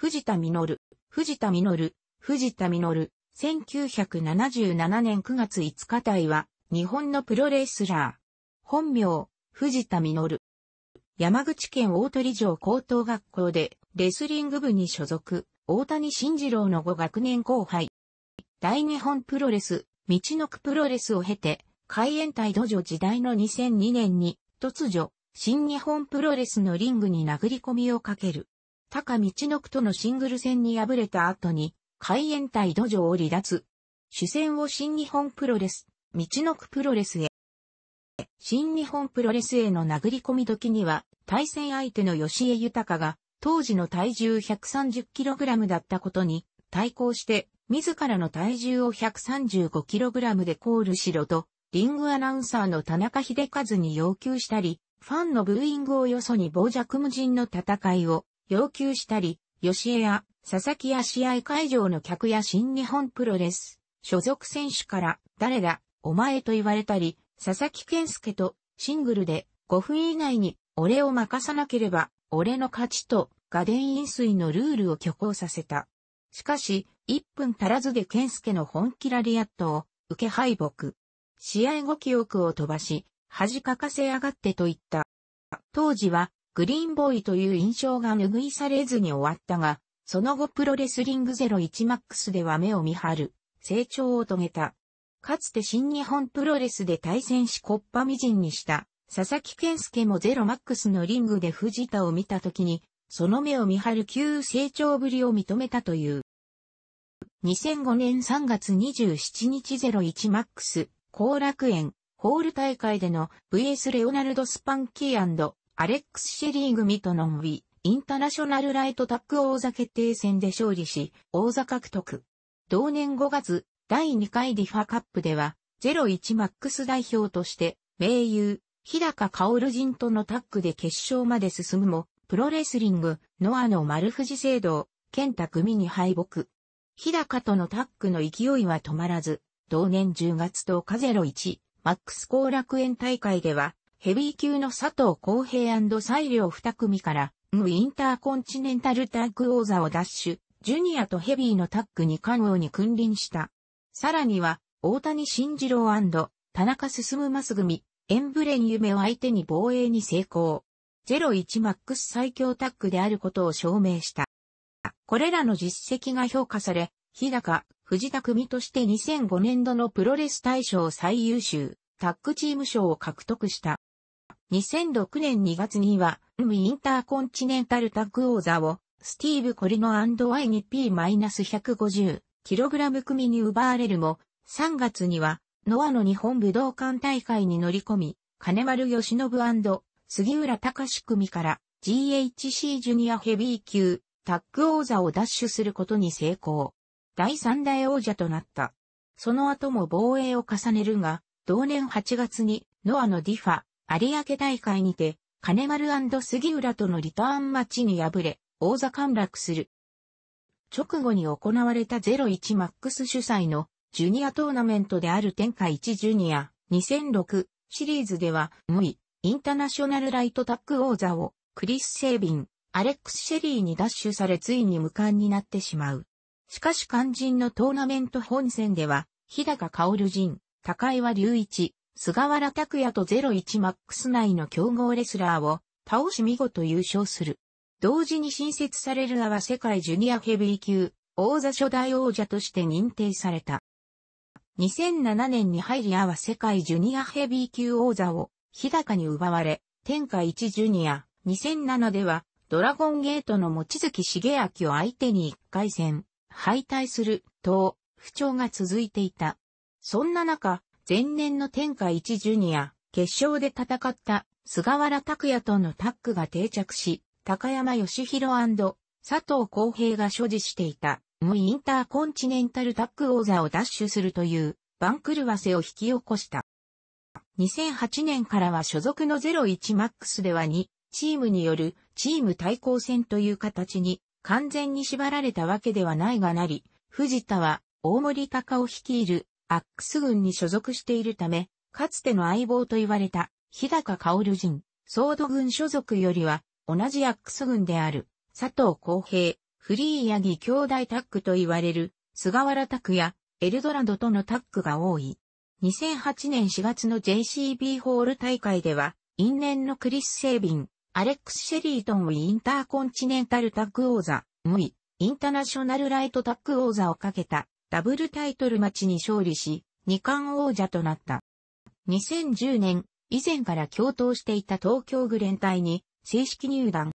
藤田実、藤田実、藤田実、1977年9月5日体は、日本のプロレスラー。本名、藤田実。山口県大鳥城高等学校で、レスリング部に所属、大谷慎次郎の5学年後輩。大日本プロレス、道のくプロレスを経て、海援隊土壌時代の2002年に、突如、新日本プロレスのリングに殴り込みをかける。高道のくとのシングル戦に敗れた後に、海援隊土壌を離脱。主戦を新日本プロレス、道のくプロレスへ。新日本プロレスへの殴り込み時には、対戦相手の吉江豊が、当時の体重 130kg だったことに、対抗して、自らの体重を 135kg でコールしろと、リングアナウンサーの田中秀和に要求したり、ファンのブーイングをよそに傍若無人の戦いを要求したり、吉江や佐々木や試合会場の客や新日本プロレス、所属選手から誰だ、お前と言われたり、佐々木健介とシングルで5分以内に俺を任さなければ俺の勝ちとガデン飲水のルールを挙行させた。しかし、1分足らずで健介の本気ラリアットを受け敗北。試合後記憶を飛ばし、恥かかせやがってと言った。当時はグリーンボーイという印象が拭いされずに終わったが、その後プロレスリング01マックスでは目を見張る、成長を遂げた。かつて新日本プロレスで対戦しコッパみじんにした、佐々木健介もゼロマックスのリングで藤田を見た時に、その目を見張る急成長ぶりを認めたという。2005年3月27日01マックス、後楽園、ホール大会での VS レオナルド・スパンキーアレックス・シェリー組とノンウィ、インターナショナルライトタック王座決定戦で勝利し、王座獲得。同年5月、第2回ディファカップでは、01マックス代表として、名優、日高薫人とのタッグで決勝まで進むも、プロレスリング、ノアの丸藤聖堂、健太組に敗北。日高とのタッグの勢いは止まらず、同年10月10日01、マックス後楽園大会では、ヘビー級の佐藤浩平西良二組から、ウィンターコンチネンタルタッグ王座を奪取、ジュニアとヘビーのタッグに関王に君臨した。さらには、大谷慎次郎田中進ます組、エンブレン夢を相手に防衛に成功。01マックス最強タッグであることを証明した。これらの実績が評価され、日高、藤田組として2005年度のプロレス大賞最優秀、タッグチーム賞を獲得した。2006年2月には、ウインターコンチネンタルタッグ王座を、スティーブ・コリノ &Y2P-150kg 組に奪われるも、3月には、ノアの日本武道館大会に乗り込み、金丸義信杉浦隆組から GHC ジュニアヘビー級タッグ王座を奪取することに成功。第3代王者となった。その後も防衛を重ねるが、同年8月にノアのディファ、有明大会にて、金丸杉浦とのリターンマッチに敗れ、王座陥落する。直後に行われた01マックス主催のジュニアトーナメントである天下1ジュニア2006シリーズでは、無意、インターナショナルライトタック王座をクリス・セービン、アレックス・シェリーに奪取されついに無冠になってしまう。しかし肝心のトーナメント本戦では、日高薫陣、高岩隆一、菅原拓也と01マックス内の競合レスラーを倒し見事優勝する。同時に新設される名は世界ジュニアヘビー級、王座初代王者として認定された。2007年に入りアは世界ジュニアヘビー級王座を日高に奪われ、天下一ジュニア、2007ではドラゴンゲートの持月茂明を相手に1回戦、敗退する、と、不調が続いていた。そんな中、前年の天下一ジュニア、決勝で戦った菅原拓也とのタッグが定着し、高山義弘佐藤浩平が所持していた、無インターコンチネンタルタッグ王座を奪取するという、番狂わせを引き起こした。2008年からは所属の01マックスでは2、チームによるチーム対抗戦という形に完全に縛られたわけではないがなり、藤田は大森隆を率いるアックス軍に所属しているため、かつての相棒と言われた、日高薫人、ソード軍所属よりは、同じアックス軍である、佐藤光平、フリーヤギ兄弟タッグと言われる、菅原拓や、エルドラドとのタッグが多い。2008年4月の JCB ホール大会では、因縁のクリス・セービン、アレックス・シェリートンウィインターコンチネンタルタッグ王座、ムイ、インターナショナルライトタッグ王座をかけたダブルタイトルマッチに勝利し、二冠王者となった。2010年、以前から共闘していた東京グレン隊に正式入団。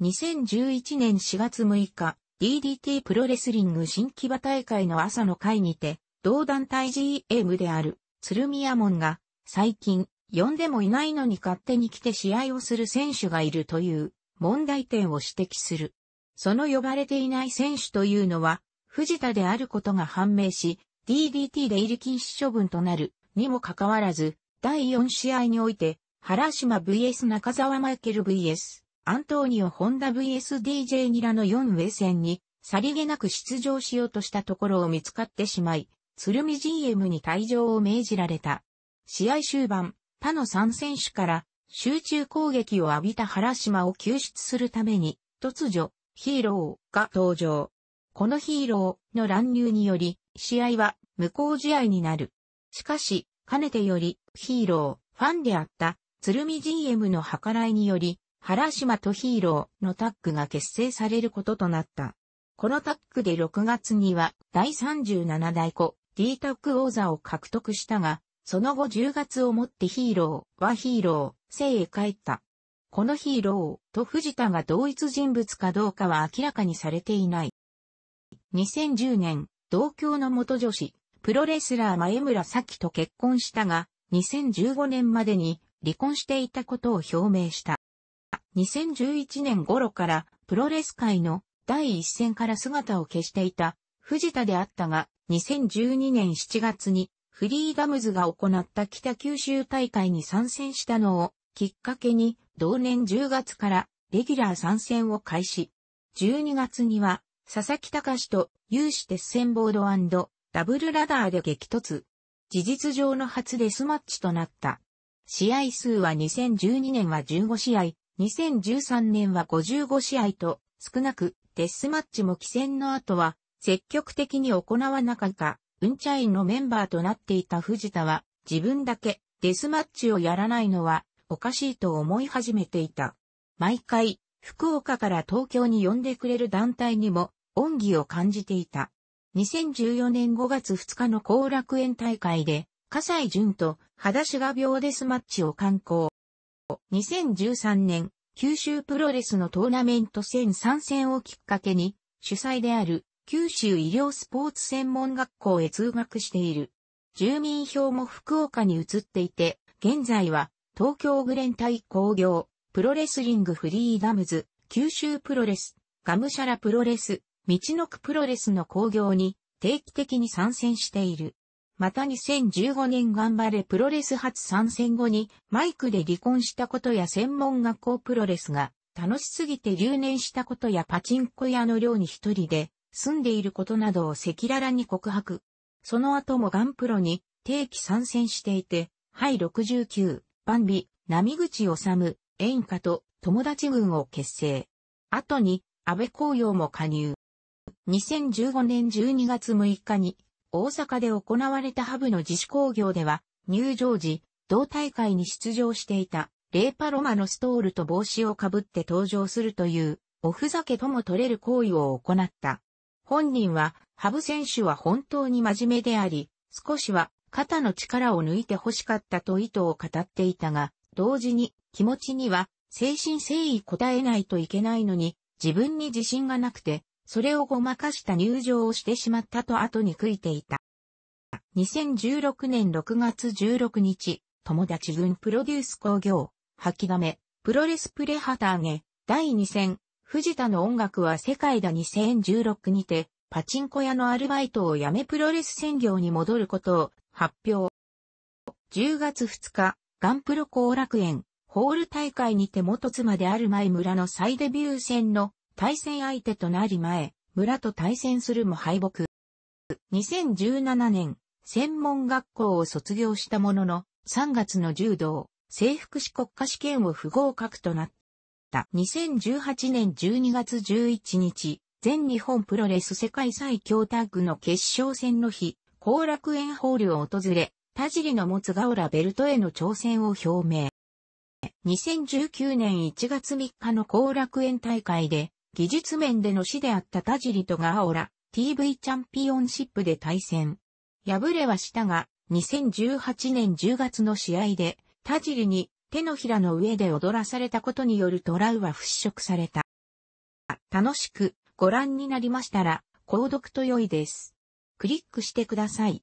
2011年4月6日、DDT プロレスリング新木場大会の朝の会にて、同団体 GM である、鶴宮門が、最近、呼んでもいないのに勝手に来て試合をする選手がいるという問題点を指摘する。その呼ばれていない選手というのは、藤田であることが判明し、DDT 出入り禁止処分となるにもかかわらず、第4試合において、原島 VS 中沢マイケル VS、アントーニオ・ホンダ VSDJ ニラの4上戦に、さりげなく出場しようとしたところを見つかってしまい、鶴見 GM に退場を命じられた。試合終盤、他の3選手から集中攻撃を浴びた原島を救出するために、突如、ヒーローが登場。このヒーローの乱入により、試合は無効試合になる。しかし、かねてより、ヒーロー、ファンであった、鶴見 GM の計らいにより、原島とヒーローのタッグが結成されることとなった。このタッグで6月には第37代子 D タッグ王座を獲得したが、その後10月をもってヒーローはヒーロー、生へ帰った。このヒーローと藤田が同一人物かどうかは明らかにされていない。2010年、同郷の元女子、プロレスラー前村咲と結婚したが、2015年までに離婚していたことを表明した。2011年頃からプロレス界の第一線から姿を消していた藤田であったが、2012年7月にフリーダムズが行った北九州大会に参戦したのをきっかけに同年10月からレギュラー参戦を開始。12月には佐々木隆と有志鉄線ボードダブルラダーで激突。事実上の初デスマッチとなった。試合数は2012年は15試合、2013年は55試合と、少なく、デスマッチも起戦の後は、積極的に行わなかった、うんちゃいのメンバーとなっていた藤田は、自分だけ、デスマッチをやらないのは、おかしいと思い始めていた。毎回、福岡から東京に呼んでくれる団体にも、恩義を感じていた。2014年5月2日の後楽園大会で、笠井淳と裸足が病デスマッチを観光。2013年、九州プロレスのトーナメント戦参戦をきっかけに、主催である九州医療スポーツ専門学校へ通学している。住民票も福岡に移っていて、現在は東京グレン対工業、プロレスリングフリーダムズ、九州プロレス、ガムシャラプロレス、道のくプロレスの興行に定期的に参戦している。また2015年頑張れプロレス初参戦後にマイクで離婚したことや専門学校プロレスが楽しすぎて留年したことやパチンコ屋の寮に一人で住んでいることなどを赤裸々に告白。その後もガンプロに定期参戦していて、ハイ69、バンビ、波口治、演歌と友達軍を結成。後に安倍紅葉も加入。2015年12月6日に、大阪で行われたハブの自主工業では、入場時、同大会に出場していた、レーパロマのストールと帽子をかぶって登場するという、おふざけとも取れる行為を行った。本人は、ハブ選手は本当に真面目であり、少しは肩の力を抜いて欲しかったと意図を語っていたが、同時に気持ちには精神誠意答えないといけないのに、自分に自信がなくて、それをごまかした入場をしてしまったと後に悔いていた。2016年6月16日、友達軍プロデュース工業、吐きだめ、プロレスプレハターゲ、第2戦、藤田の音楽は世界だ2016にて、パチンコ屋のアルバイトを辞めプロレス専業に戻ることを発表。10月2日、ガンプロ後楽園、ホール大会にて元妻である前村の再デビュー戦の対戦相手となり前、村と対戦するも敗北。2017年、専門学校を卒業したものの、3月の柔道、制服士国家試験を不合格となった。2018年12月11日、全日本プロレス世界最強タッグの決勝戦の日、後楽園ホールを訪れ、田尻の持つガオラベルトへの挑戦を表明。2019年1月3日の後楽園大会で、技術面での死であった田尻とガオラ TV チャンピオンシップで対戦。敗れはしたが、2018年10月の試合で、田尻に手のひらの上で踊らされたことによるトラウは払拭された。楽しくご覧になりましたら、購読と良いです。クリックしてください。